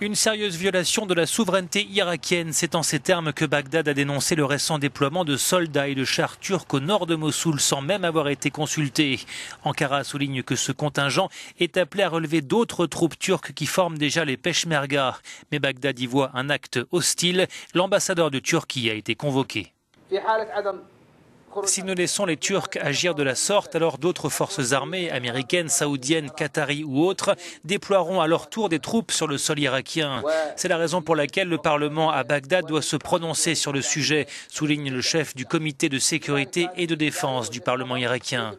Une sérieuse violation de la souveraineté irakienne, c'est en ces termes que Bagdad a dénoncé le récent déploiement de soldats et de chars turcs au nord de Mossoul sans même avoir été consulté. Ankara souligne que ce contingent est appelé à relever d'autres troupes turques qui forment déjà les Peshmerga. Mais Bagdad y voit un acte hostile. L'ambassadeur de Turquie a été convoqué. Si nous laissons les Turcs agir de la sorte, alors d'autres forces armées, américaines, saoudiennes, qataries ou autres, déploieront à leur tour des troupes sur le sol irakien. C'est la raison pour laquelle le Parlement à Bagdad doit se prononcer sur le sujet, souligne le chef du comité de sécurité et de défense du Parlement irakien.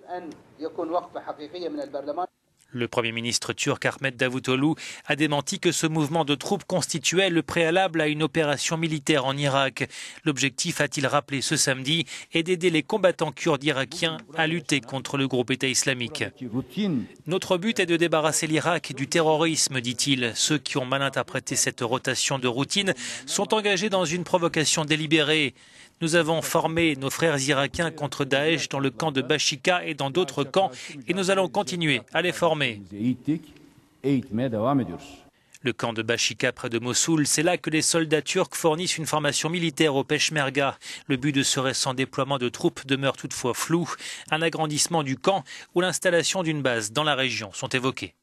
Le Premier ministre turc Ahmet Davutoğlu a démenti que ce mouvement de troupes constituait le préalable à une opération militaire en Irak. L'objectif, a-t-il rappelé ce samedi, est d'aider les combattants kurdes irakiens à lutter contre le groupe État islamique. Notre but est de débarrasser l'Irak du terrorisme, dit-il. Ceux qui ont mal interprété cette rotation de routine sont engagés dans une provocation délibérée. Nous avons formé nos frères irakiens contre Daesh dans le camp de Bachika et dans d'autres camps et nous allons continuer à les former. Le camp de Bachika près de Mossoul, c'est là que les soldats turcs fournissent une formation militaire aux Peshmerga. Le but de ce récent déploiement de troupes demeure toutefois flou. Un agrandissement du camp ou l'installation d'une base dans la région sont évoqués.